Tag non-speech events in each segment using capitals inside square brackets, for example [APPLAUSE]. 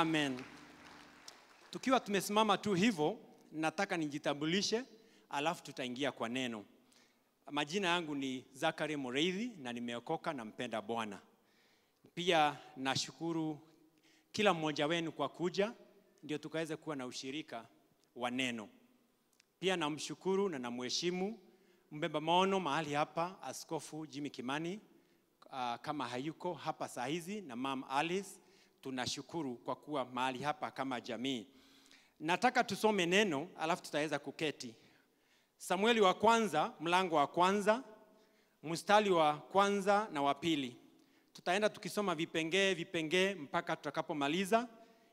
Amen. Tukiwa tumesimama tu hivyo, nataka nijitambulishe, alafu tutaingia kwa neno. Majina yangu ni Zakari Mureithi na nimeokoka na mpenda Bwana. Pia nashukuru kila mmoja wenu kwa kuja ndio tukaweza kuwa na ushirika wa neno. Pia namshukuru na namheshimu mbeba maono mahali hapa, Askofu Jimmy Kimani uh, kama hayuko hapa saa hizi na Mam Alice tunashukuru kwa kuwa mahali hapa kama jamii. Nataka tusome neno alafu tutaweza kuketi. Samueli wa kwanza mlango wa kwanza mstari wa kwanza na wa pili. Tutaenda tukisoma vipengee vipengee mpaka tutakapomaliza.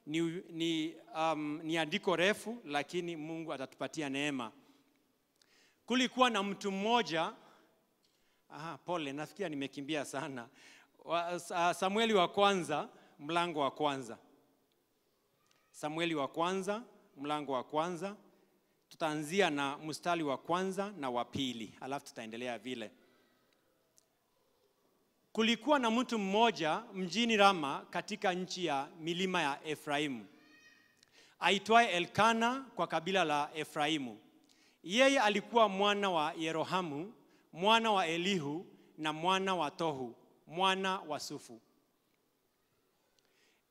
Ni, ni, um, ni andiko refu, lakini Mungu atatupatia neema. Kulikuwa na mtu mmoja aha, pole, nafikia nimekimbia sana. Samueli wa kwanza mlango wa kwanza. Samueli wa kwanza mlango wa kwanza, tutaanzia na mstari wa kwanza na wa pili, alafu tutaendelea vile. Kulikuwa na mtu mmoja mjini Rama katika nchi ya milima ya Efraimu aitwaye Elkana kwa kabila la Efraimu. Yeye alikuwa mwana wa Yerohamu mwana wa Elihu na mwana wa Tohu mwana wa Sufu.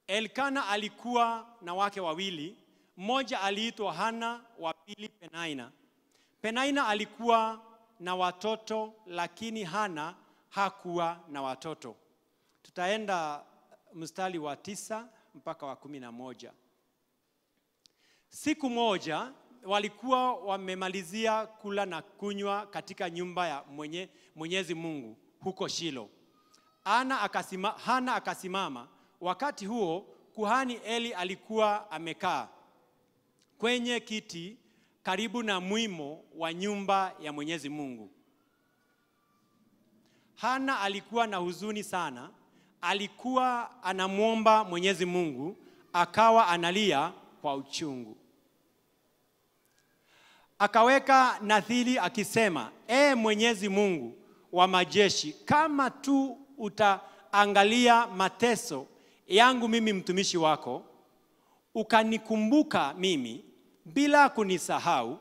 Elkana alikuwa na wake wawili, mmoja aliitwa Hana, wa pili Penaina. Penaina alikuwa na watoto lakini Hana hakuwa na watoto. Tutaenda mstari wa tisa mpaka wa kumi na moja. Siku moja walikuwa wamemalizia kula na kunywa katika nyumba ya mwenye, Mwenyezi Mungu huko Shilo. Ana akasima, Hana akasimama Wakati huo kuhani Eli alikuwa amekaa kwenye kiti karibu na mwimo wa nyumba ya Mwenyezi Mungu. Hana alikuwa na huzuni sana, alikuwa anamwomba Mwenyezi Mungu, akawa analia kwa uchungu. Akaweka nadhiri akisema, e Mwenyezi Mungu wa majeshi, kama tu utaangalia mateso yangu mimi mtumishi wako ukanikumbuka mimi bila kunisahau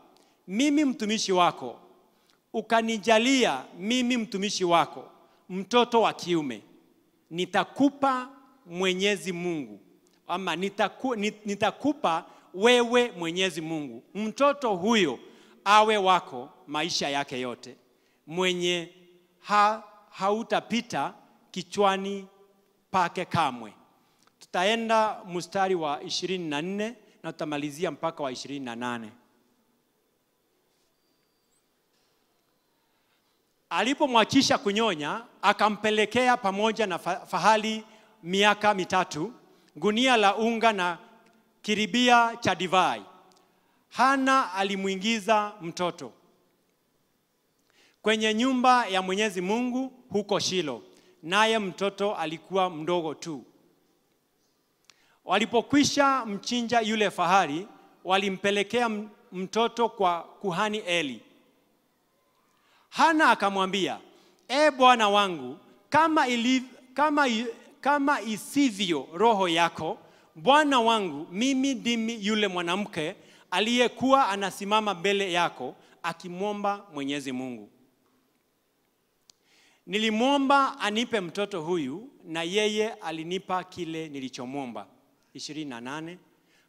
mimi mtumishi wako ukanijalia mimi mtumishi wako mtoto wa kiume nitakupa mwenyezi mungu ama nitaku, nitakupa wewe mwenyezi mungu mtoto huyo awe wako maisha yake yote mwenye ha, hautapita kichwani pake kamwe Tutaenda mstari wa ishirini na nne na tutamalizia mpaka wa ishirini na nane. Alipomwachisha kunyonya, akampelekea pamoja na fahali miaka mitatu, gunia la unga na kiribia cha divai. Hana alimwingiza mtoto kwenye nyumba ya Mwenyezi Mungu huko Shilo, naye mtoto alikuwa mdogo tu. Walipokwisha mchinja yule fahari, walimpelekea mtoto kwa kuhani Eli. Hana akamwambia, e bwana wangu, kama, iliv, kama, kama isivyo roho yako, bwana wangu, mimi ndimi yule mwanamke aliyekuwa anasimama mbele yako akimwomba Mwenyezi Mungu. Nilimwomba anipe mtoto huyu na yeye alinipa kile nilichomwomba. 28.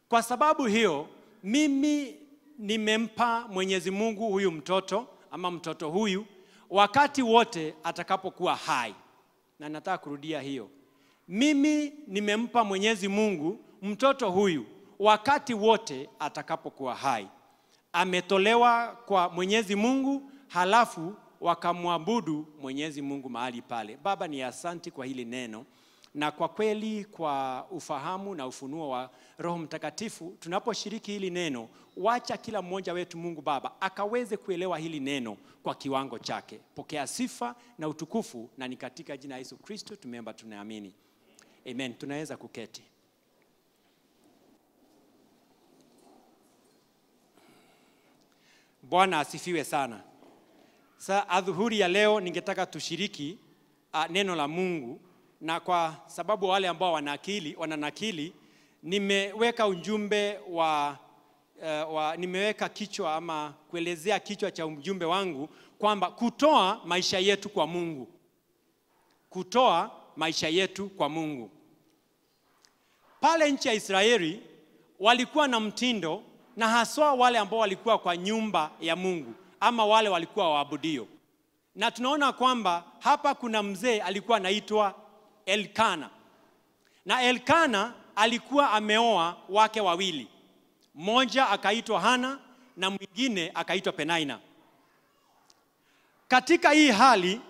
Kwa sababu hiyo mimi nimempa Mwenyezi Mungu huyu mtoto ama mtoto huyu wakati wote atakapokuwa hai, na nataka kurudia hiyo, mimi nimempa Mwenyezi Mungu mtoto huyu wakati wote atakapokuwa hai. Ametolewa kwa Mwenyezi Mungu, halafu wakamwabudu Mwenyezi Mungu mahali pale. Baba, ni asanti kwa hili neno na kwa kweli kwa ufahamu na ufunuo wa roho mtakatifu tunaposhiriki hili neno wacha kila mmoja wetu mungu baba akaweze kuelewa hili neno kwa kiwango chake pokea sifa na utukufu na ni katika jina la yesu kristo tumeomba tunaamini amen tunaweza kuketi bwana asifiwe sana saa adhuhuri ya leo ningetaka tushiriki a, neno la mungu na kwa sababu wale ambao wanakili, wananakili nimeweka ujumbe wa, uh, wa nimeweka kichwa ama kuelezea kichwa cha ujumbe wangu kwamba kutoa maisha yetu kwa Mungu, kutoa maisha yetu kwa Mungu. Pale nchi ya Israeli walikuwa na mtindo, na haswa wale ambao walikuwa kwa nyumba ya Mungu ama wale walikuwa waabudio, na tunaona kwamba hapa kuna mzee alikuwa anaitwa Elkana. Na Elkana alikuwa ameoa wake wawili, mmoja akaitwa Hana na mwingine akaitwa Penaina. Katika hii hali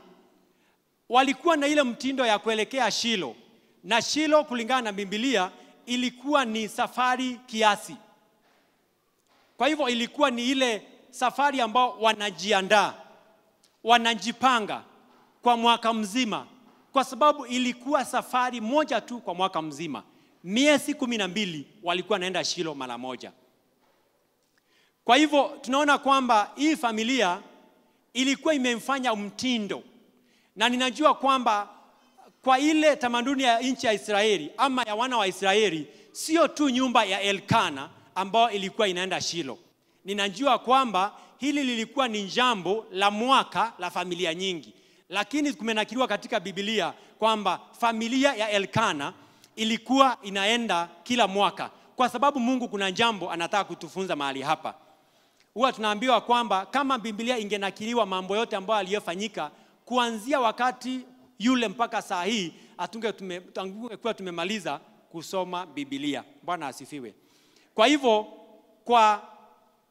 walikuwa na ile mtindo ya kuelekea Shilo, na Shilo kulingana na Biblia ilikuwa ni safari kiasi. Kwa hivyo ilikuwa ni ile safari ambao wanajiandaa, wanajipanga kwa mwaka mzima kwa sababu ilikuwa safari moja tu kwa mwaka mzima. Miezi kumi na mbili walikuwa naenda Shilo mara moja. Kwa hivyo tunaona kwamba hii familia ilikuwa imemfanya mtindo, na ninajua kwamba kwa ile tamaduni ya nchi ya Israeli ama ya wana wa Israeli, sio tu nyumba ya Elkana ambayo ilikuwa inaenda Shilo. Ninajua kwamba hili lilikuwa ni jambo la mwaka la familia nyingi lakini kumenakiliwa katika bibilia kwamba familia ya elkana ilikuwa inaenda kila mwaka kwa sababu mungu kuna jambo anataka kutufunza mahali hapa huwa tunaambiwa kwamba kama bibilia ingenakiliwa mambo yote ambayo aliyofanyika kuanzia wakati yule mpaka saa hii hatungekuwa tumemaliza kusoma bibilia bwana asifiwe kwa hivyo kwa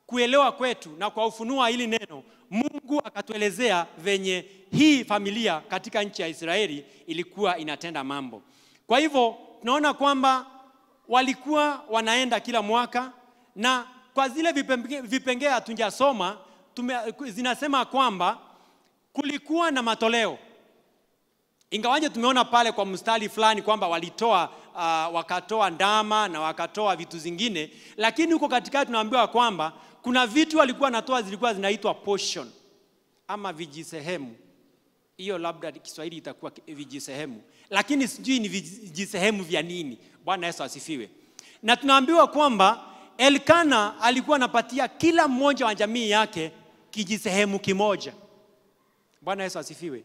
kuelewa kwetu na kwa ufunua hili neno Mungu akatuelezea venye hii familia katika nchi ya Israeli ilikuwa inatenda mambo. Kwa hivyo tunaona kwamba walikuwa wanaenda kila mwaka, na kwa zile vipengee hatujasoma zinasema kwamba kulikuwa na matoleo, ingawaje tumeona pale kwa mstari fulani kwamba walitoa uh, wakatoa ndama na wakatoa vitu zingine, lakini huko katikati tunaambiwa kwamba kuna vitu alikuwa anatoa zilikuwa zinaitwa portion ama vijisehemu hiyo labda kiswahili itakuwa vijisehemu lakini sijui ni vijisehemu vya nini bwana yesu asifiwe na tunaambiwa kwamba elkana alikuwa anapatia kila mmoja wa jamii yake kijisehemu kimoja bwana yesu asifiwe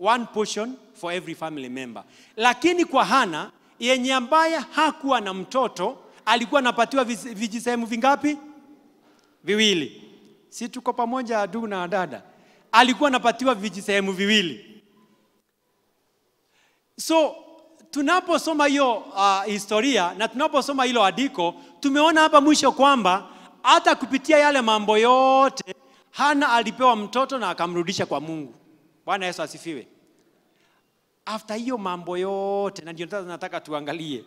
one portion for every family member lakini kwa hana yenye ambaye hakuwa na mtoto alikuwa anapatiwa vijisehemu vingapi viwili. Si tuko pamoja, aduu na dada? Alikuwa anapatiwa viji sehemu viwili. So tunaposoma hiyo uh, historia na tunaposoma hilo andiko, tumeona hapa mwisho kwamba hata kupitia yale mambo yote Hana alipewa mtoto na akamrudisha kwa Mungu. Bwana Yesu asifiwe. After hiyo mambo yote, na ndio nataka tuangalie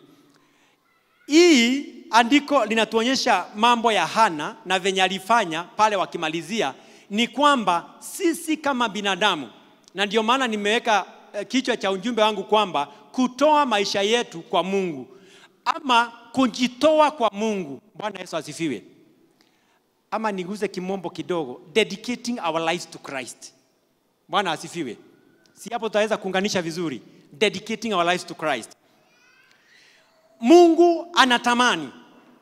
hii andiko linatuonyesha mambo ya hana na venye alifanya pale wakimalizia ni kwamba sisi kama binadamu na ndio maana nimeweka eh, kichwa cha ujumbe wangu kwamba kutoa maisha yetu kwa mungu ama kujitoa kwa mungu bwana yesu asifiwe ama niguze kimombo kidogo dedicating our lives to christ bwana asifiwe si hapo tutaweza kuunganisha vizuri dedicating our lives to christ Mungu anatamani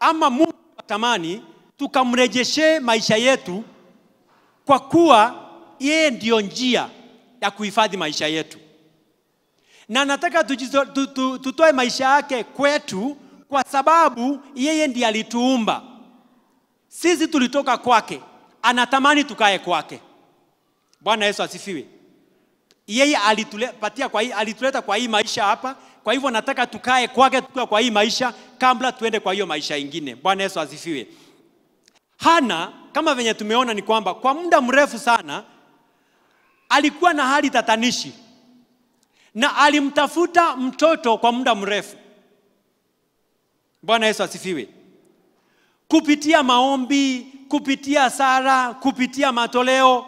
ama Mungu anatamani tukamrejeshee maisha yetu, kwa kuwa yeye ndiyo njia ya kuhifadhi maisha yetu, na nataka tutoe maisha yake kwetu, kwa sababu yeye ndiye alituumba sisi, tulitoka kwake, anatamani tukae kwake. Bwana Yesu asifiwe. Yeye alitupatia kwa hii, alituleta kwa hii maisha hapa kwa hivyo nataka tukae kwake tukiwa kwa hii maisha kabla tuende kwa hiyo maisha ingine. Bwana Yesu asifiwe. Hana kama venye tumeona ni kwamba kwa muda mrefu sana alikuwa na hali tatanishi na alimtafuta mtoto kwa muda mrefu. Bwana Yesu asifiwe. Kupitia maombi, kupitia sara, kupitia matoleo,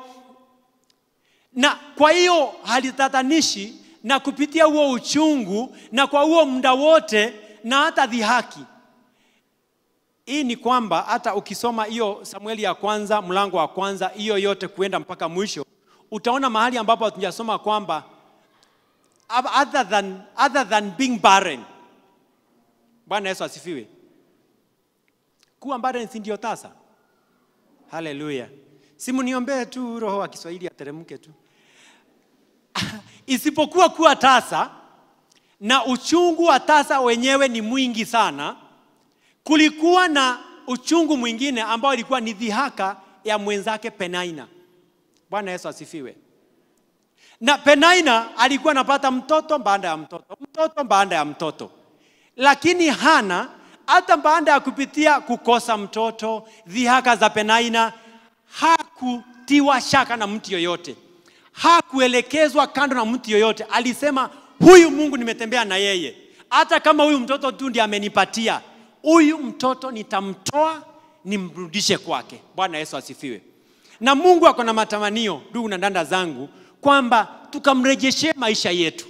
na kwa hiyo hali tatanishi na kupitia huo uchungu na kwa huo muda wote na hata dhihaki hii ni kwamba hata ukisoma hiyo samueli ya kwanza mlango wa kwanza hiyo yote kuenda mpaka mwisho utaona mahali ambapo hatujasoma kwamba other than, other than being barren bwana yesu asifiwe kuwa barren si ndio tasa haleluya simuniombee tu roho wa kiswahili ateremke tu [LAUGHS] isipokuwa kuwa tasa na uchungu wa tasa wenyewe ni mwingi sana. Kulikuwa na uchungu mwingine ambao ilikuwa ni dhihaka ya mwenzake Penaina. Bwana Yesu asifiwe. Na Penaina alikuwa anapata mtoto baada ya mtoto, mtoto baada ya mtoto, lakini Hana hata baada ya kupitia kukosa mtoto, dhihaka za Penaina, hakutiwa shaka na mtu yoyote hakuelekezwa kando na mtu yoyote alisema huyu mungu nimetembea na yeye hata kama huyu mtoto tu ndiye amenipatia huyu mtoto nitamtoa nimrudishe kwake bwana yesu asifiwe na mungu ako na matamanio ndugu na ndanda zangu kwamba tukamrejeshe maisha yetu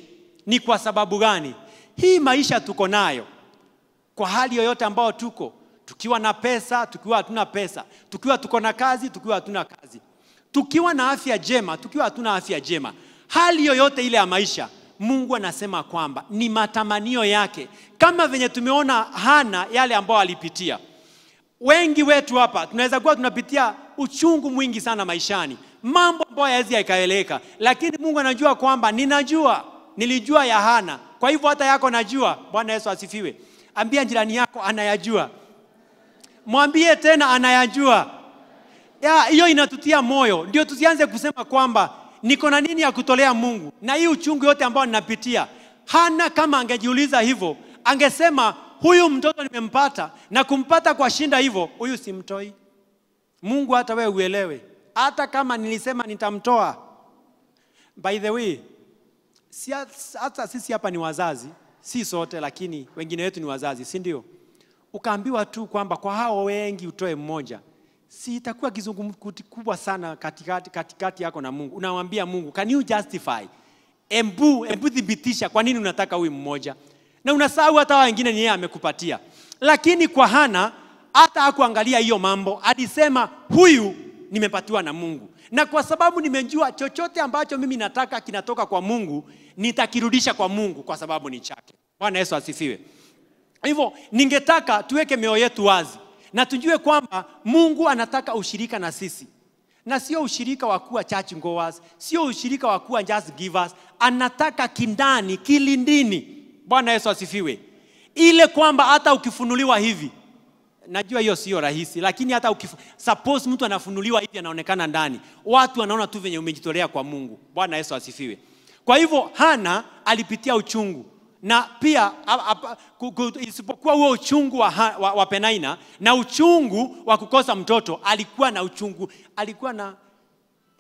ni kwa sababu gani hii maisha tuko nayo kwa hali yoyote ambayo tuko tukiwa na pesa tukiwa hatuna pesa tukiwa tuko na kazi tukiwa hatuna kazi Tukiwa na afya jema, tukiwa hatuna afya jema, hali yoyote ile ya maisha, Mungu anasema kwamba ni matamanio yake, kama venye tumeona Hana yale ambayo alipitia. Wengi wetu hapa tunaweza kuwa tunapitia uchungu mwingi sana maishani, mambo ambayo yawezi yakaeleka, lakini Mungu anajua kwamba ninajua, nilijua ya Hana, kwa hivyo hata yako najua. Bwana Yesu asifiwe. Ambia jirani yako anayajua, mwambie tena anayajua hiyo inatutia moyo ndio tusianze kusema kwamba niko na nini ya kutolea mungu na hii uchungu yote ambao ninapitia hana kama angejiuliza hivyo angesema huyu mtoto nimempata na kumpata kwa shinda hivyo huyu simtoi mungu hata wewe uelewe hata kama nilisema nitamtoa by the way si, hata sisi hapa ni wazazi si sote lakini wengine wetu ni wazazi si ndio ukaambiwa tu kwamba kwa hao wengi utoe mmoja si itakuwa kizungumkuti kubwa sana katikati, katikati yako na Mungu. Unamwambia Mungu, can you justify? Embu, embu thibitisha kwa nini unataka huyu mmoja, na unasahau hata wengine ni yeye amekupatia. Lakini kwa Hana hata hakuangalia hiyo mambo, alisema huyu nimepatiwa na Mungu, na kwa sababu nimejua chochote ambacho mimi nataka kinatoka kwa Mungu, nitakirudisha kwa Mungu kwa sababu ni chake. Bwana Yesu asifiwe. Hivyo ningetaka tuweke mioyo yetu wazi na tujue kwamba Mungu anataka ushirika na sisi na sio ushirika wa kuwa church goers, sio ushirika wa kuwa just givers. Anataka kindani, kilindini. Bwana Yesu asifiwe. Ile kwamba hata ukifunuliwa hivi, najua hiyo sio rahisi, lakini hata ukifu, suppose mtu anafunuliwa hivi, anaonekana ndani, watu wanaona tu venye umejitolea kwa Mungu. Bwana Yesu asifiwe. Kwa hivyo Hana alipitia uchungu, na pia isipokuwa huo uchungu wa, ha, wa, wa Penaina na uchungu wa kukosa mtoto, alikuwa na uchungu, alikuwa na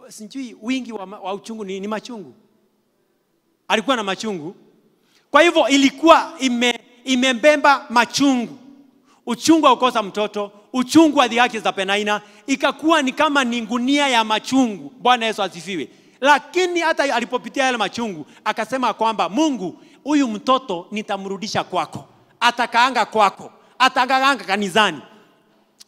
sijui wingi wa, wa uchungu ni, ni machungu, alikuwa na machungu. Kwa hivyo ilikuwa ime, imembemba machungu, uchungu wa kukosa mtoto, uchungu wa dhihaki za Penaina, ikakuwa ni kama ni gunia ya machungu. Bwana Yesu asifiwe. Lakini hata alipopitia yale machungu, akasema kwamba Mungu huyu mtoto nitamrudisha kwako, atakaanga kwako, atakaanga kanisani.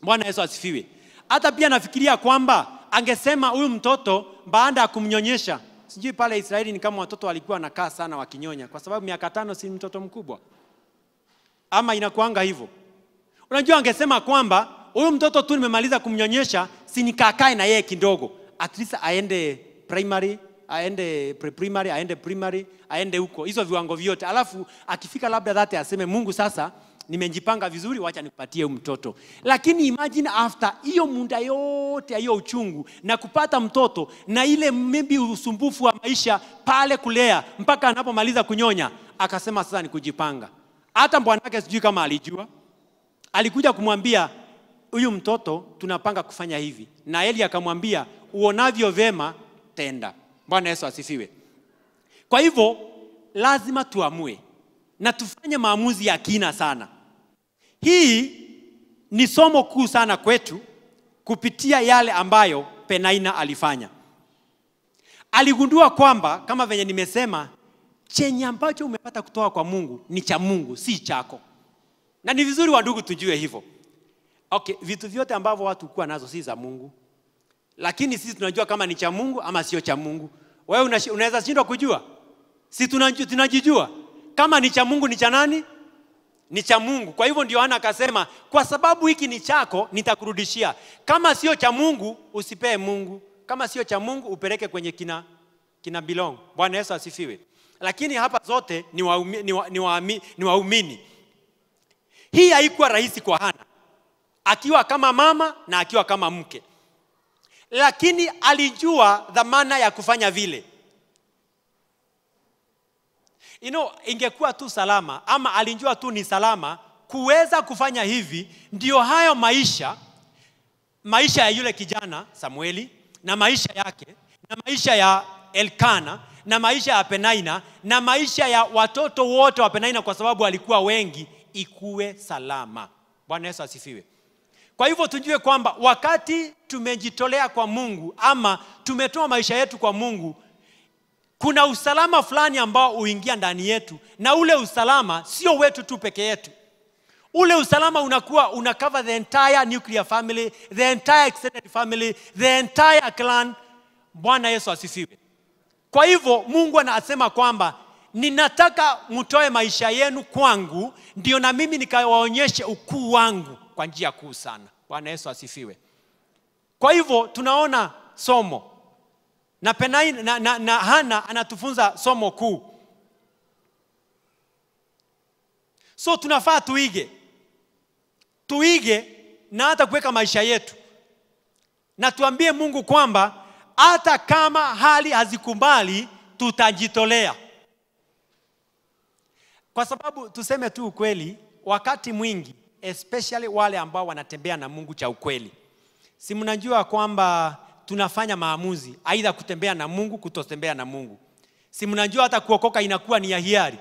Bwana Yesu asifiwe. Hata pia nafikiria kwamba angesema huyu mtoto baada ya kumnyonyesha, sijui pale Israeli ni kama watoto walikuwa wanakaa sana wakinyonya, kwa sababu miaka tano si mtoto mkubwa, ama inakuanga hivyo. Unajua, angesema kwamba huyu mtoto tu nimemaliza kumnyonyesha, si nikakae na yeye kidogo, at least aende primary aende pre-primary, aende primary, aende huko, hizo viwango vyote, alafu akifika labda dhati aseme Mungu, sasa nimejipanga vizuri, wacha nikupatie mtoto. Lakini imagine after hiyo muda yote ya hiyo uchungu na kupata mtoto na ile maybe usumbufu wa maisha pale kulea mpaka anapomaliza kunyonya, akasema sasa ni kujipanga. Hata mbwanake sijui kama alijua, alikuja kumwambia huyu mtoto tunapanga kufanya hivi, na Eli akamwambia uonavyo vema tenda bwana yesu asifiwe kwa hivyo lazima tuamue na tufanye maamuzi ya kina sana hii ni somo kuu sana kwetu kupitia yale ambayo penaina alifanya aligundua kwamba kama venye nimesema chenye ambacho umepata kutoka kwa mungu ni cha mungu si chako na ni vizuri wadugu tujue hivyo okay vitu vyote ambavyo watu kuwa nazo si za mungu lakini sisi tunajua kama ni cha mungu ama sio cha mungu wewe unaweza shindwa kujua si tunajijua kama ni cha mungu ni cha nani ni cha mungu kwa hivyo ndio ana akasema kwa sababu hiki ni chako nitakurudishia kama sio cha mungu usipee mungu kama sio cha mungu upeleke kwenye kina kina belong bwana yesu asifiwe lakini hapa zote ni waumini ni wa, ni wa, ni wa hii haikuwa rahisi kwa hana akiwa kama mama na akiwa kama mke lakini alijua dhamana ya kufanya vile you know, ingekuwa tu salama ama alijua tu ni salama kuweza kufanya hivi ndio hayo maisha maisha ya yule kijana samueli na maisha yake na maisha ya elkana na maisha ya penaina na maisha ya watoto wote wa penaina kwa sababu walikuwa wengi ikuwe salama bwana yesu asifiwe kwa hivyo tujue kwamba wakati tumejitolea kwa Mungu ama tumetoa maisha yetu kwa Mungu, kuna usalama fulani ambao huingia ndani yetu, na ule usalama sio wetu tu peke yetu. Ule usalama unakuwa una cover the entire nuclear family, the entire extended family, the entire clan. Bwana Yesu asisiwe Kwa hivyo Mungu anasema kwamba ninataka mtoe maisha yenu kwangu, ndio na mimi nikawaonyeshe ukuu wangu kwa njia kuu sana bwana yesu asifiwe kwa hivyo tunaona somo na, penai, na, na, na hana anatufunza somo kuu so tunafaa tuige tuige na hata kuweka maisha yetu na tuambie mungu kwamba hata kama hali hazikubali tutajitolea kwa sababu tuseme tu ukweli wakati mwingi especially wale ambao wanatembea na mungu cha ukweli si mnajua kwamba tunafanya maamuzi aidha kutembea na mungu kutotembea na mungu si mnajua hata kuokoka inakuwa ni ya hiari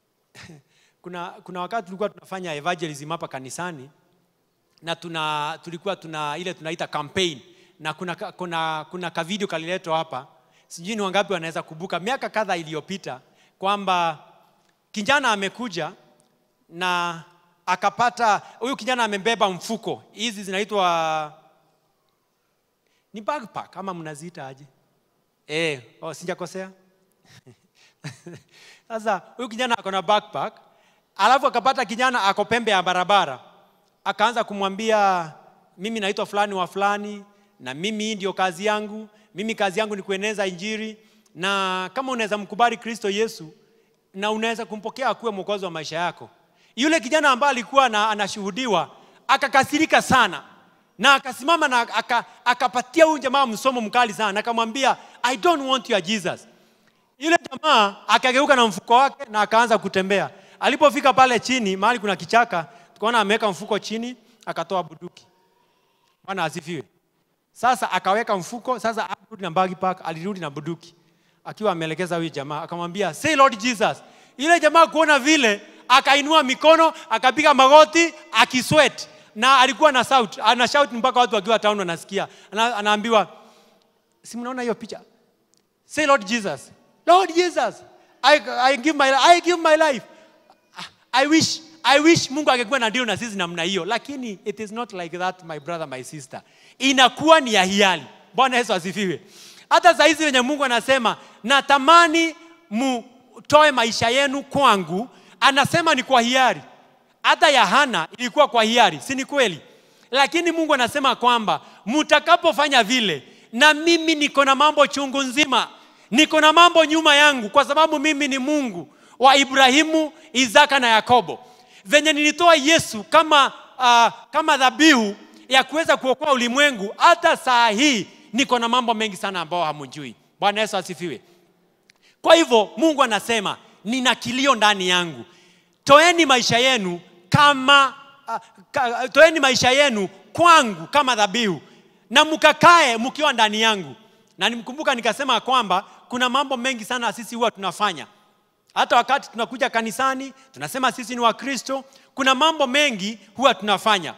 [LAUGHS] kuna, kuna wakati tulikuwa tunafanya evangelism hapa kanisani na tuna, tulikuwa tuna ile tunaita campaign na kuna, kuna, kuna kavideo kaliletwa hapa sijui ni wangapi wanaweza kubuka miaka kadha iliyopita kwamba kijana amekuja na akapata huyu kijana amebeba mfuko hizi zinaitwa ni backpack ama mnaziita aje e, oh, sijakosea [LAUGHS] sasa huyu kijana ako na backpack alafu akapata kijana ako pembe ya barabara akaanza kumwambia mimi naitwa fulani wa fulani na mimi hii ndio kazi yangu mimi kazi yangu ni kueneza injiri na kama unaweza mkubali kristo yesu na unaweza kumpokea akuwe mwokozi wa maisha yako yule kijana ambaye alikuwa na, anashuhudiwa akakasirika sana na akasimama na aka, akapatia huyu jamaa msomo mkali sana, akamwambia I don't want your Jesus. Yule jamaa akageuka na mfuko wake na akaanza kutembea. Alipofika pale chini mahali kuna kichaka, tukaona ameweka mfuko chini, akatoa buduki. Bwana asifiwe. Sasa akaweka mfuko, sasa arudi na bagi backpack, alirudi na buduki akiwa ameelekeza huyu jamaa, akamwambia say Lord Jesus. Yule jamaa kuona vile akainua mikono akapiga magoti akiswet na alikuwa na shout ana shout mpaka watu wakiwa town wanasikia ana, anaambiwa si mnaona hiyo picha say lord jesus lord jesus I, I, give my, I give my life ah, I wish I wish Mungu angekuwa na deal na sisi namna hiyo, lakini it is not like that my brother, my sister. Inakuwa ni ya hiari. Bwana Yesu asifiwe. Hata saa hizi wenye Mungu anasema natamani mutoe maisha yenu kwangu anasema ni kwa hiari. Hata ya Hana ilikuwa kwa hiari, si ni kweli? Lakini Mungu anasema kwamba mtakapofanya vile, na mimi niko na mambo chungu nzima, niko na mambo nyuma yangu, kwa sababu mimi ni Mungu wa Ibrahimu, Isaka na Yakobo. Venye nilitoa Yesu kama, uh, kama dhabihu ya kuweza kuokoa ulimwengu, hata saa hii niko na mambo mengi sana ambayo hamujui. Bwana Yesu asifiwe. Kwa hivyo Mungu anasema nina kilio ndani yangu toeni maisha yenu kama uh, toeni maisha yenu kwangu kama dhabihu na mkakae mkiwa ndani yangu na nimkumbuka nikasema kwamba kuna mambo mengi sana sisi huwa tunafanya hata wakati tunakuja kanisani tunasema sisi ni wakristo kuna mambo mengi huwa tunafanya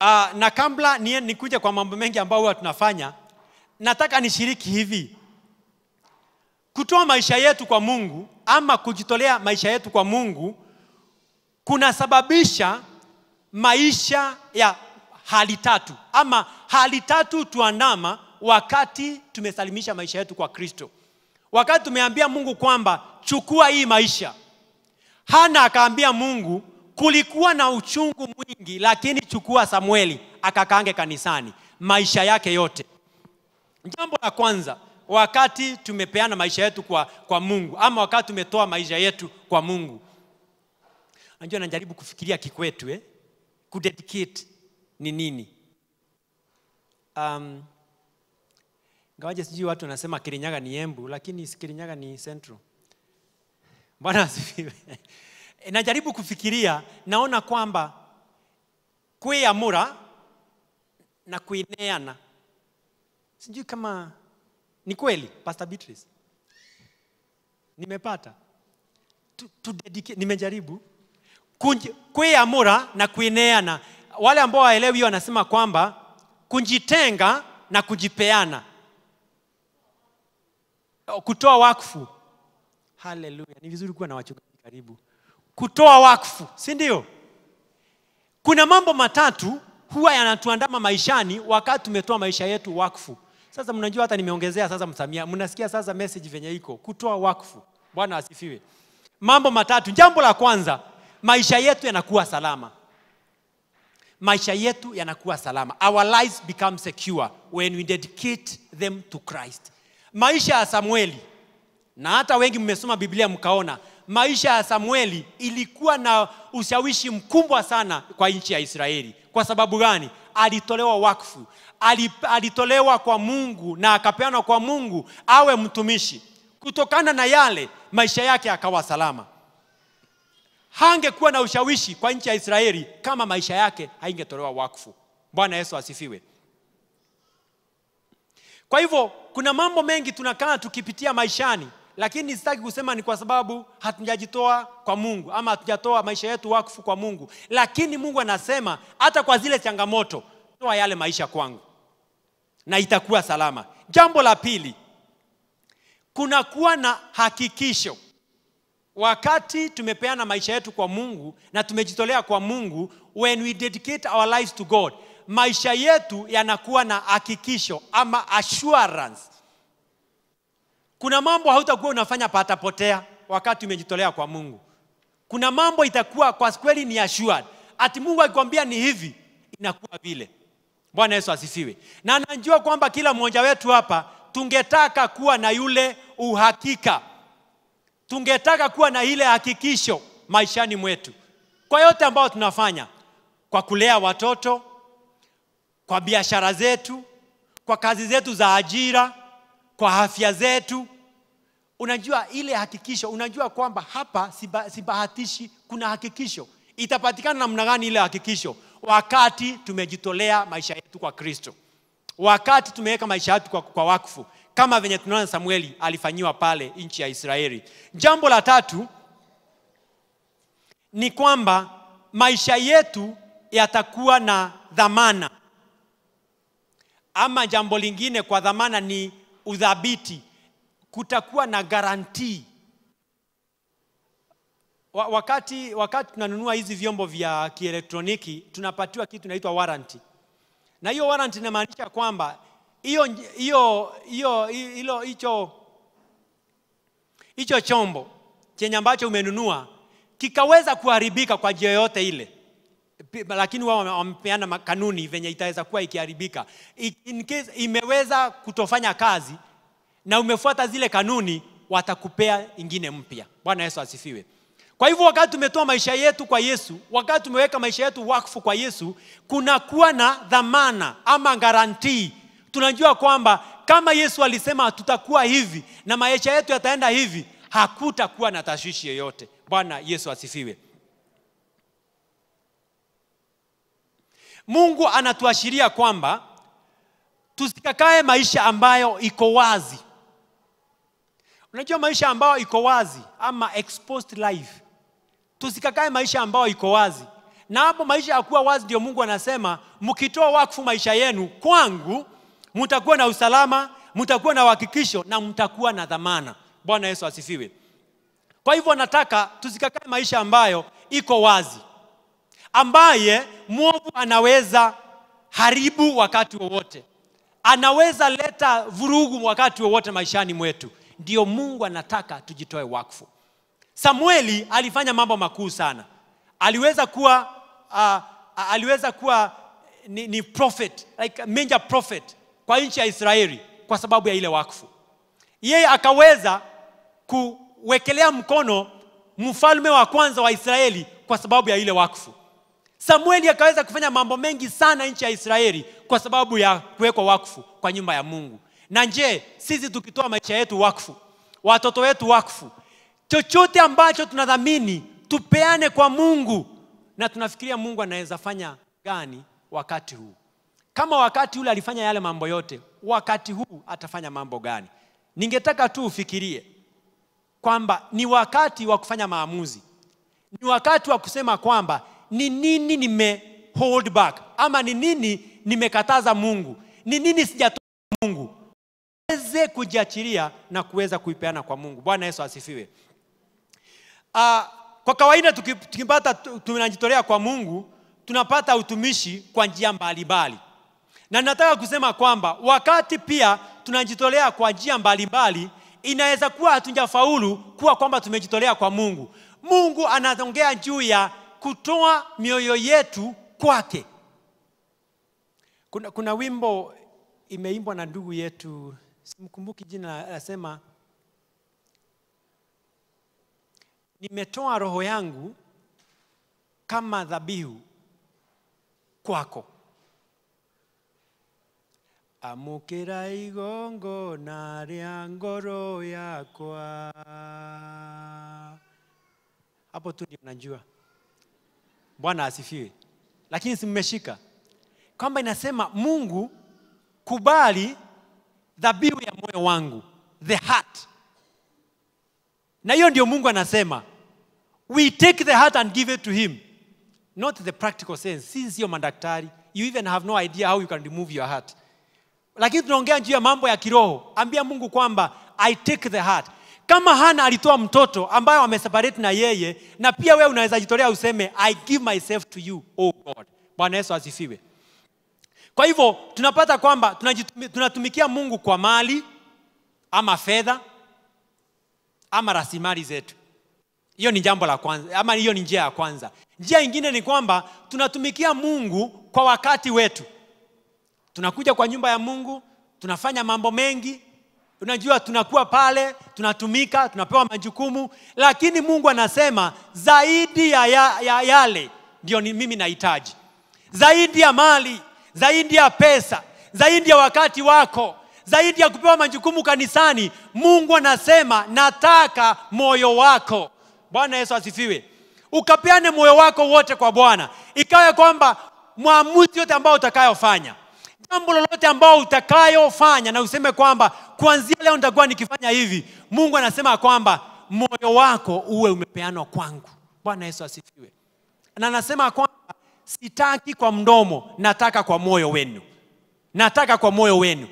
uh, na kabla nikuja kwa mambo mengi ambayo huwa tunafanya nataka nishiriki hivi kutoa maisha yetu kwa Mungu ama kujitolea maisha yetu kwa Mungu kunasababisha maisha ya hali tatu ama hali tatu tuandama wakati tumesalimisha maisha yetu kwa Kristo. Wakati tumeambia Mungu kwamba chukua hii maisha. Hana akaambia Mungu kulikuwa na uchungu mwingi, lakini chukua Samueli akakaange kanisani maisha yake yote. Jambo la kwanza, wakati tumepeana maisha yetu kwa, kwa mungu ama wakati tumetoa maisha yetu kwa mungu najua najaribu kufikiria kikwetu eh? kudedicate ni nini um, ngawaje sijui watu wanasema kirinyaga ni embu lakini kirinyaga ni central bwana asifiwe [LAUGHS] najaribu kufikiria naona kwamba kuiamura na kuineana sijui kama ni kweli pastor beatrice nimepata tu, tu nimejaribu kuiamura na kuineana wale ambao waelewi hiyo wanasema kwamba kujitenga na kujipeana kutoa wakfu haleluya ni vizuri kuwa na wachungaji karibu kutoa wakfu si ndio kuna mambo matatu huwa yanatuandama maishani wakati tumetoa maisha yetu wakfu sasa mnajua hata nimeongezea sasa msamia mnasikia sasa message venye iko kutoa wakfu bwana asifiwe mambo matatu jambo la kwanza maisha yetu yanakuwa salama maisha yetu yanakuwa salama our lives become secure when we dedicate them to christ maisha ya samueli na hata wengi mmesoma biblia mkaona maisha ya samueli ilikuwa na ushawishi mkubwa sana kwa nchi ya israeli kwa sababu gani alitolewa wakfu alitolewa kwa mungu na akapeanwa kwa mungu awe mtumishi kutokana na yale maisha yake akawa salama hangekuwa na ushawishi kwa nchi ya israeli kama maisha yake haingetolewa wakfu bwana yesu asifiwe kwa hivyo kuna mambo mengi tunakaa tukipitia maishani lakini sitaki kusema ni kwa sababu hatujajitoa kwa mungu ama hatujatoa maisha yetu wakfu kwa mungu lakini mungu anasema hata kwa zile changamoto toa yale maisha kwangu na itakuwa salama jambo la pili kunakuwa na hakikisho wakati tumepeana maisha yetu kwa mungu na tumejitolea kwa mungu when we dedicate our lives to god maisha yetu yanakuwa na hakikisho ama assurance kuna mambo hautakuwa unafanya patapotea wakati umejitolea kwa mungu kuna mambo itakuwa kwa kweli ni assured ati mungu akikwambia ni hivi inakuwa vile bwana yesu asifiwe na najua kwamba kila mmoja wetu hapa tungetaka kuwa na yule uhakika tungetaka kuwa na ile hakikisho maishani mwetu kwa yote ambayo tunafanya kwa kulea watoto kwa biashara zetu kwa kazi zetu za ajira kwa afya zetu unajua ile hakikisho unajua kwamba hapa siba, sibahatishi kuna hakikisho itapatikana namna gani ile hakikisho wakati tumejitolea maisha yetu kwa kristo wakati tumeweka maisha yetu kwa, kwa wakfu kama venye tunaona samueli alifanyiwa pale nchi ya israeli jambo la tatu ni kwamba maisha yetu yatakuwa na dhamana ama jambo lingine kwa dhamana ni udhabiti, kutakuwa na garantii wakati, wakati tunanunua hizi vyombo vya kielektroniki tunapatiwa kitu inaitwa warranty, na hiyo warranty inamaanisha kwamba hiyo hiyo hiyo hilo hicho hicho chombo chenye ambacho umenunua kikaweza kuharibika kwa njia yoyote ile, lakini wao wamepeana kanuni venye itaweza kuwa ikiharibika in case imeweza kutofanya kazi na umefuata zile kanuni watakupea ingine mpya bwana yesu asifiwe kwa hivyo wakati tumetoa maisha yetu kwa yesu wakati tumeweka maisha yetu wakfu kwa yesu kunakuwa na dhamana ama garantii tunajua kwamba kama yesu alisema tutakuwa hivi na maisha yetu yataenda hivi hakutakuwa na tashwishi yoyote bwana yesu asifiwe Mungu anatuashiria kwamba tusikakae maisha ambayo iko wazi. Unajua maisha ambayo iko wazi ama exposed life, tusikakae maisha ambayo iko wazi. Na hapo maisha ya kuwa wazi ndio Mungu anasema mkitoa wakfu maisha yenu kwangu, mtakuwa na usalama, mtakuwa na uhakikisho na mtakuwa na dhamana. Bwana Yesu asifiwe. Kwa hivyo nataka tusikakae maisha ambayo iko wazi ambaye mwovu anaweza haribu wakati wowote anaweza leta vurugu wakati wowote maishani mwetu ndio mungu anataka tujitoe wakfu samueli alifanya mambo makuu sana aliweza kuwa uh, aliweza kuwa ni, ni prophet like major prophet kwa nchi ya israeli kwa sababu ya ile wakfu yeye akaweza kuwekelea mkono mfalme wa kwanza wa israeli kwa sababu ya ile wakfu samueli akaweza kufanya mambo mengi sana nchi ya israeli kwa sababu ya kuwekwa wakfu kwa nyumba ya mungu na nje sisi tukitoa maisha yetu wakfu watoto wetu wakfu chochote ambacho tunadhamini tupeane kwa mungu na tunafikiria mungu anaweza fanya gani wakati huu kama wakati ule alifanya yale mambo yote wakati huu atafanya mambo gani ningetaka tu ufikirie kwamba ni wakati wa kufanya maamuzi ni wakati wa kusema kwamba ni nini nime hold back ama ni nini nimekataza mungu ni nini sijatoa mungu weze kujiachilia na kuweza kuipeana kwa mungu bwana yesu asifiwe uh, kwa kawaida tukipata tunajitolea kwa mungu tunapata utumishi kwa njia mbalimbali na nataka kusema kwamba wakati pia tunajitolea kwa njia mbalimbali inaweza kuwa hatujafaulu kuwa kwamba tumejitolea kwa mungu mungu anaongea juu ya kutoa mioyo yetu kwake. Kuna, kuna wimbo imeimbwa na ndugu yetu, simkumbuki jina, anasema nimetoa roho yangu kama dhabihu kwako. Amukira igongona rĩa ngoro yakwa. Hapo tu ndio najua bwana asifiwe lakini simmeshika kwamba inasema mungu kubali dhabihu ya moyo wangu the heart na hiyo ndio mungu anasema we take the heart and give it to him not the practical sense since sio madaktari you even have no idea how you can remove your heart lakini tunaongea juu ya mambo ya kiroho ambia mungu kwamba i take the heart kama hana alitoa mtoto ambayo ameseparate na yeye na pia wewe unaweza jitolea useme i give myself to you oh god bwana yesu asifiwe kwa hivyo tunapata kwamba tunatumikia mungu kwa mali ama fedha ama rasilimali zetu hiyo ni jambo la kwanza ama hiyo ni njia ya kwanza njia ingine ni kwamba tunatumikia mungu kwa wakati wetu tunakuja kwa nyumba ya mungu tunafanya mambo mengi unajua tunakuwa pale tunatumika tunapewa majukumu lakini mungu anasema zaidi ya, ya, ya yale ndio ni mimi nahitaji zaidi ya mali zaidi ya pesa zaidi ya wakati wako zaidi ya kupewa majukumu kanisani mungu anasema nataka moyo wako bwana yesu asifiwe ukapeane moyo wako wote kwa bwana ikawe kwamba mwamuzi yote ambao utakayofanya jambo lolote ambao utakayofanya na useme kwamba kuanzia leo nitakuwa nikifanya hivi mungu anasema kwamba moyo wako uwe umepeanwa kwangu bwana yesu asifiwe na anasema kwamba sitaki kwa mdomo nataka kwa moyo wenu nataka kwa moyo wenu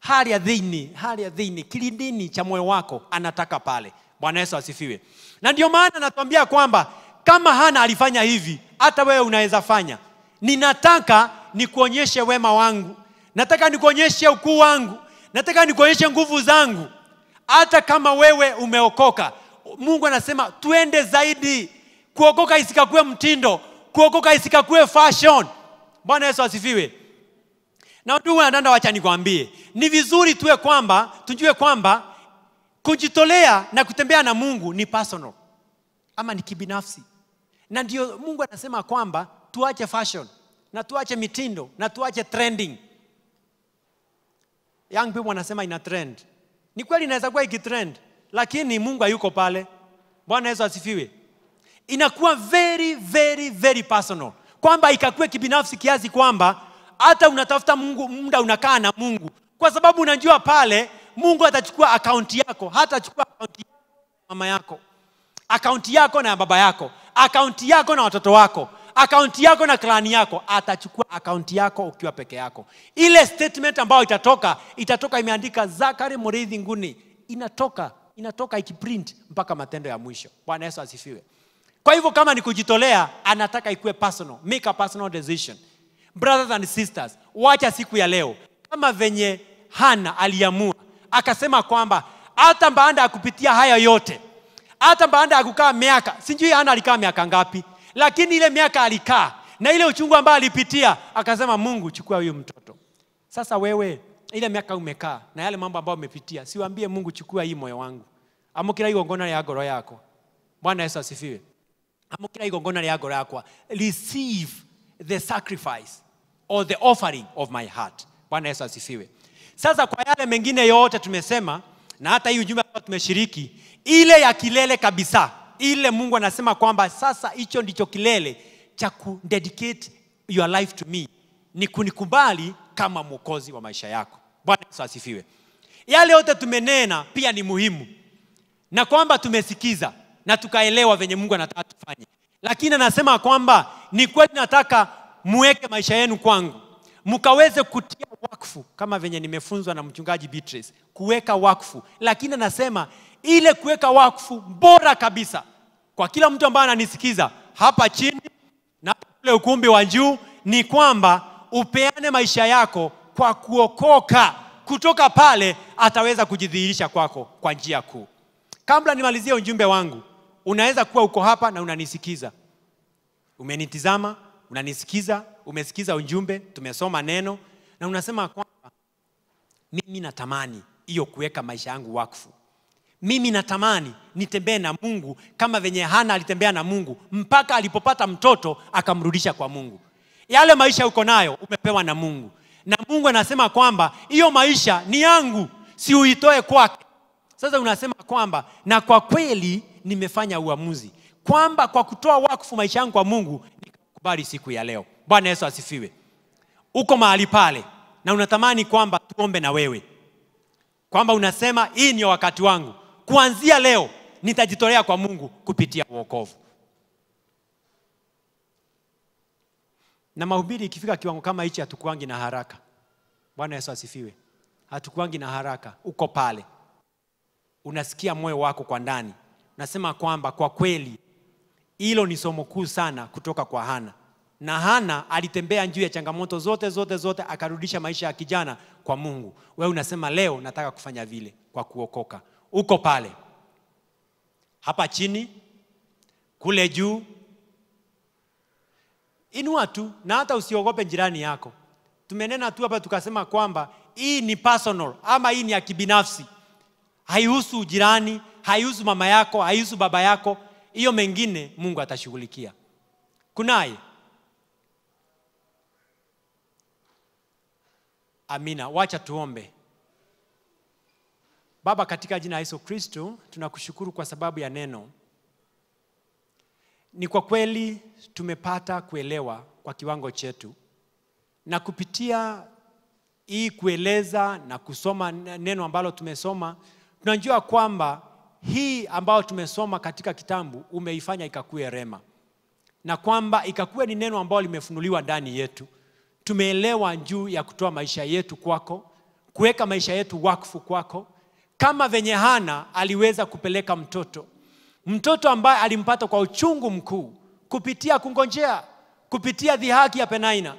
hali ya dhini hali ya dhini kilindini cha moyo wako anataka pale bwana yesu asifiwe na ndio maana anatuambia kwamba kama hana alifanya hivi hata wewe unaweza fanya ninataka nikuonyeshe wema wangu nataka nikuonyeshe ukuu wangu nataka nikuonyeshe nguvu zangu hata kama wewe umeokoka mungu anasema tuende zaidi kuokoka isikakuwe mtindo kuokoka isikakuwe fashion bwana yesu asifiwe na ndugu wanadanda wacha nikwambie ni vizuri tuwe kwamba tujue kwamba kujitolea na kutembea na mungu ni personal ama ni kibinafsi na ndio mungu anasema kwamba tuache fashion na tuache mitindo na tuache trending young people wanasema ina trend ni kweli inaweza kuwa ikitrend lakini mungu hayuko pale bwana yesu asifiwe inakuwa very very very personal kwamba ikakuwe kibinafsi kiasi kwamba hata unatafuta mungu muda unakaa na mungu kwa sababu unajua pale mungu atachukua akaunti yako hatachukua akaunti yako mama yako akaunti yako na baba yako akaunti yako na watoto wako akaunti yako na klani yako atachukua akaunti yako ukiwa peke yako ile statement ambayo itatoka itatoka imeandika zakari murithi nguni inatoka inatoka ikiprint mpaka matendo ya mwisho bwana yesu asifiwe kwa hivyo kama ni kujitolea anataka ikuwe personal make a personal decision brothers and sisters wacha siku ya leo kama venye hana aliamua akasema kwamba hata baada ya kupitia haya yote hata baada ya kukaa miaka sijui hana alikaa miaka ngapi lakini ile miaka alikaa na ile uchungu ambayo alipitia akasema mungu chukua huyu mtoto sasa wewe ile miaka umekaa na yale mambo ambayo umepitia siwambie mungu chukua hii moyo wangu amukira igongona rĩa ngoro yakwa bwana yesu asifiwe amukira igongona rĩa ngoro yakwa receive the sacrifice or the offering of my heart bwana yesu asifiwe sasa kwa yale mengine yote tumesema na hata hii ujumbe ambayo tumeshiriki ile ya kilele kabisa ile mungu anasema kwamba sasa hicho ndicho kilele cha kudedicate your life to me ni kunikubali kama mwokozi wa maisha yako bwana yesu asifiwe yale yote tumenena pia ni muhimu na kwamba tumesikiza na tukaelewa venye mungu anataka tufanye lakini anasema kwamba ni kweli nataka muweke maisha yenu kwangu mkaweze kutia wakfu kama venye nimefunzwa na mchungaji Beatrice, kuweka wakfu, lakini anasema ile kuweka wakfu bora kabisa kwa kila mtu ambaye ananisikiza hapa chini na ule ukumbi wa juu ni kwamba upeane maisha yako kwa kuokoka kutoka pale ataweza kujidhihirisha kwako kwa njia kuu kabla nimalizie ujumbe wangu unaweza kuwa uko hapa na unanisikiza umenitizama unanisikiza umesikiza ujumbe tumesoma neno na unasema kwamba mimi natamani hiyo kuweka maisha yangu wakfu mimi natamani nitembee na mungu kama venye hana alitembea na mungu mpaka alipopata mtoto akamrudisha kwa mungu yale maisha uko nayo umepewa na mungu na mungu anasema kwamba hiyo maisha ni yangu si uitoe kwake sasa unasema kwamba na kwa kweli nimefanya uamuzi kwamba kwa kutoa wakfu maisha yangu kwa mungu nikakubali siku ya leo bwana yesu asifiwe uko mahali pale na unatamani kwamba tuombe na wewe kwamba unasema hii niyo wakati wangu kuanzia leo nitajitolea kwa mungu kupitia uokovu na mahubiri ikifika kiwango kama hichi hatukuangi na haraka bwana yesu asifiwe hatukuangi na haraka uko pale unasikia moyo wako kwa ndani nasema kwamba kwa kweli hilo ni somo kuu sana kutoka kwa hana na hana alitembea juu ya changamoto zote zote zote akarudisha maisha ya kijana kwa mungu wewe unasema leo nataka kufanya vile kwa kuokoka uko pale, hapa chini, kule juu. Inua tu, na hata usiogope jirani yako. Tumenena tu hapa tukasema kwamba hii ni personal ama hii ni ya kibinafsi, haihusu jirani, haihusu mama yako, haihusu baba yako. Hiyo mengine Mungu atashughulikia. Kunaye? Amina. Wacha tuombe. Baba, katika jina la Yesu Kristo, tunakushukuru kwa sababu ya neno. Ni kwa kweli tumepata kuelewa kwa kiwango chetu, na kupitia hii kueleza na kusoma neno ambalo tumesoma, tunajua kwamba hii ambayo tumesoma katika kitabu umeifanya ikakuwe rema, na kwamba ikakuwe ni neno ambalo limefunuliwa ndani yetu. Tumeelewa juu ya kutoa maisha yetu kwako, kuweka maisha yetu wakfu kwako kama venye hana aliweza kupeleka mtoto mtoto ambaye alimpata kwa uchungu mkuu kupitia kungonjea kupitia dhihaki ya penaina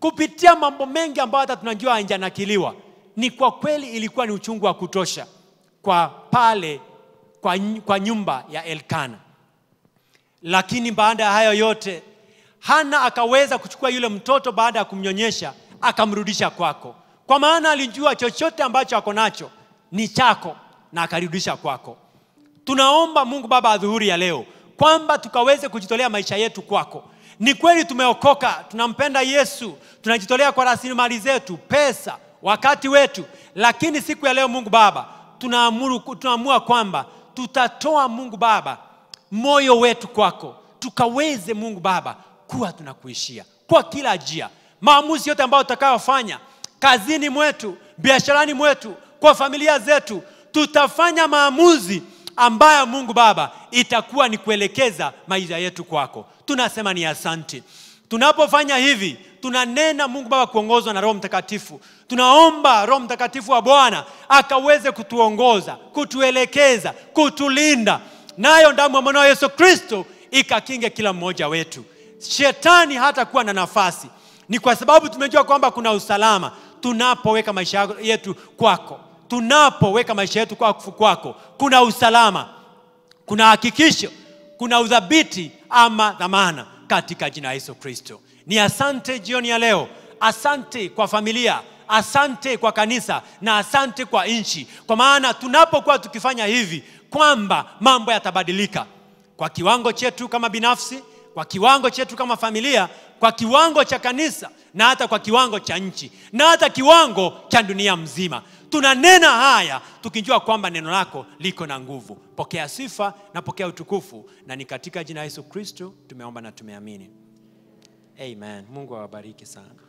kupitia mambo mengi ambayo hata tunajua haijanakiliwa ni kwa kweli ilikuwa ni uchungu wa kutosha kwa pale kwa, kwa nyumba ya elkana lakini baada ya hayo yote hana akaweza kuchukua yule mtoto baada ya kumnyonyesha akamrudisha kwako kwa maana alijua chochote ambacho ako nacho ni chako na akarudisha kwako tunaomba mungu baba adhuhuri ya leo kwamba tukaweze kujitolea maisha yetu kwako ni kweli tumeokoka tunampenda yesu tunajitolea kwa rasilimali zetu pesa wakati wetu lakini siku ya leo mungu baba tunaamuru, tunaamua kwamba tutatoa mungu baba moyo wetu kwako tukaweze mungu baba kuwa tunakuishia kwa kila ajia maamuzi yote ambayo tutakayofanya kazini mwetu biasharani mwetu kwa familia zetu tutafanya maamuzi ambayo mungu baba itakuwa ni kuelekeza maisha yetu kwako tunasema ni asante tunapofanya hivi tunanena mungu baba kuongozwa na roho mtakatifu tunaomba roho mtakatifu wa bwana akaweze kutuongoza kutuelekeza kutulinda nayo damu ya wa yesu kristo ikakinge kila mmoja wetu shetani hatakuwa na nafasi ni kwa sababu tumejua kwamba kuna usalama tunapoweka maisha yetu kwako tunapoweka maisha yetu kufu kwako kuna usalama kuna hakikisho kuna udhabiti ama dhamana katika jina la yesu kristo ni asante jioni ya leo asante kwa familia asante kwa kanisa na asante kwa nchi kwa maana tunapokuwa tukifanya hivi kwamba mambo yatabadilika kwa kiwango chetu kama binafsi kwa kiwango chetu kama familia kwa kiwango cha kanisa na hata kwa kiwango cha nchi na hata kiwango cha dunia mzima tunanena haya tukijua kwamba neno lako liko na nguvu pokea sifa na pokea utukufu na ni katika jina la yesu kristo tumeomba na tumeamini amen mungu awabariki sana